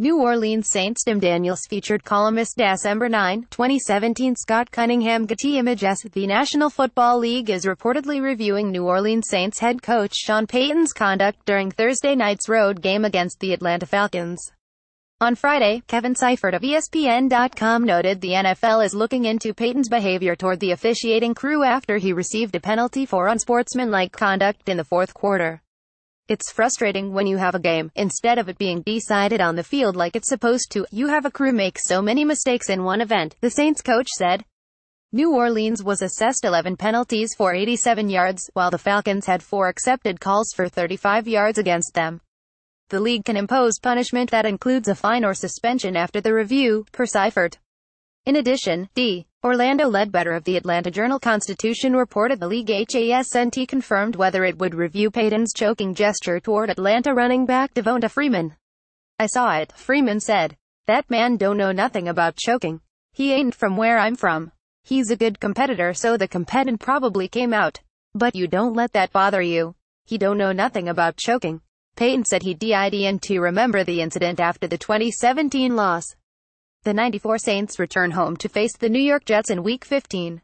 New Orleans Saints Tim Daniels featured columnist December 9, 2017 Scott Cunningham Getty Images. the National Football League is reportedly reviewing New Orleans Saints head coach Sean Payton's conduct during Thursday night's road game against the Atlanta Falcons. On Friday, Kevin Seifert of ESPN.com noted the NFL is looking into Payton's behavior toward the officiating crew after he received a penalty for unsportsmanlike conduct in the fourth quarter. It's frustrating when you have a game, instead of it being decided on the field like it's supposed to, you have a crew make so many mistakes in one event, the Saints coach said. New Orleans was assessed 11 penalties for 87 yards, while the Falcons had four accepted calls for 35 yards against them. The league can impose punishment that includes a fine or suspension after the review, per Seifert. In addition, D. Orlando Ledbetter of the Atlanta Journal-Constitution reported the league HASNT confirmed whether it would review Payton's choking gesture toward Atlanta running back Devonta Freeman. I saw it, Freeman said. That man don't know nothing about choking. He ain't from where I'm from. He's a good competitor so the competent probably came out. But you don't let that bother you. He don't know nothing about choking. Payton said he didn't remember the incident after the 2017 loss. The 94 Saints return home to face the New York Jets in Week 15.